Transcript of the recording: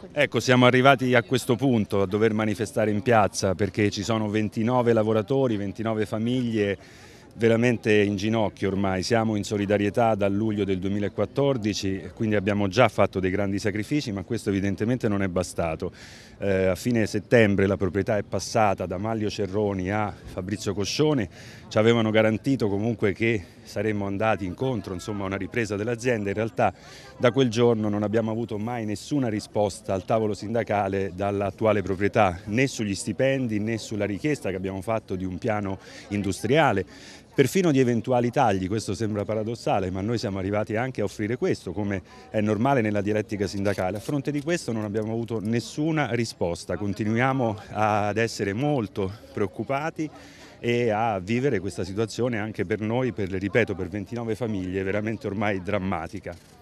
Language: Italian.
Ecco, ecco, siamo arrivati a questo punto, a dover manifestare in piazza, perché ci sono 29 lavoratori, 29 famiglie veramente in ginocchio ormai, siamo in solidarietà dal luglio del 2014, quindi abbiamo già fatto dei grandi sacrifici, ma questo evidentemente non è bastato. Eh, a fine settembre la proprietà è passata da Maglio Cerroni a Fabrizio Coscione, ci avevano garantito comunque che saremmo andati incontro insomma, a una ripresa dell'azienda. In realtà da quel giorno non abbiamo avuto mai nessuna risposta al tavolo sindacale dall'attuale proprietà, né sugli stipendi né sulla richiesta che abbiamo fatto di un piano industriale perfino di eventuali tagli, questo sembra paradossale, ma noi siamo arrivati anche a offrire questo, come è normale nella dialettica sindacale. A fronte di questo non abbiamo avuto nessuna risposta, continuiamo ad essere molto preoccupati e a vivere questa situazione anche per noi, per le ripeto, ripeto, per 29 famiglie è veramente ormai drammatica.